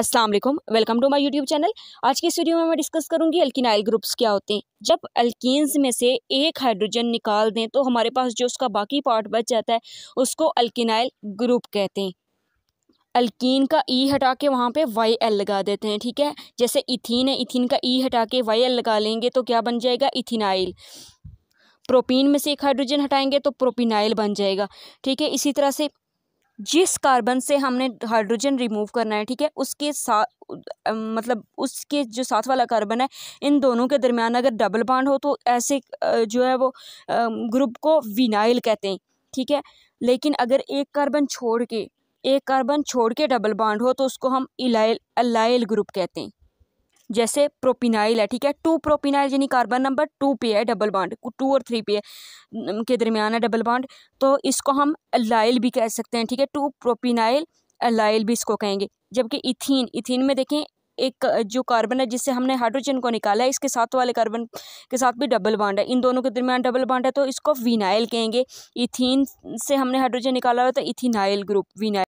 अस्सलाम वालेकुम welcome to my YouTube channel आज की इस वीडियो में मैं डिस्कस करूंगी अल्किनाइल ग्रुप्स क्या होते हैं जब अल्किन्स में से एक हाइड्रोजन निकाल दें तो हमारे पास जो उसका बाकी पार्ट बच जाता है उसको अल्किनाइल ग्रुप कहते हैं अल्किन का ई e हटा के वहाँ पे वाई एल लगा देते हैं ठीक है जैसे इथिन है इथिन का ई e हटा के वाई एल लगा लेंगे तो क्या बन जाएगा इथिनाइल प्रोपीन में से एक हाइड्रोजन हटाएंगे तो प्रोपिनाइल बन जाएगा ठीक है इसी तरह से जिस कार्बन से हमने हाइड्रोजन रिमूव करना है ठीक है उसके साथ मतलब उसके जो साथ वाला कार्बन है इन दोनों के दरमियान अगर डबल बाड हो तो ऐसे जो है वो ग्रुप को विनाइल कहते हैं ठीक है लेकिन अगर एक कार्बन छोड़ के एक कार्बन छोड़ के डबल बाड हो तो उसको हम इलाइल अलाइल ग्रुप कहते हैं जैसे प्रोपिनाइल है ठीक है टू प्रोपिनाइल यानी कार्बन नंबर टू पे है डबल बॉन्ड टू और थ्री पे है के दरमियान है डबल बॉन्ड तो इसको हम अलाइल भी कह सकते हैं ठीक है टू प्रोपिनाइल अलाइल भी इसको कहेंगे जबकि इथीन इथिन में देखें एक जो कार्बन है जिससे हमने हाइड्रोजन को निकाला है इसके साथ वाले कार्बन के साथ भी डबल बॉन्ड है इन दोनों के दरमियान डबल बॉन्ड है तो इसको विनाइल कहेंगे इथिन से हमने हाइड्रोजन निकाला हुआ तो इथिनाइल ग्रुप विनाइल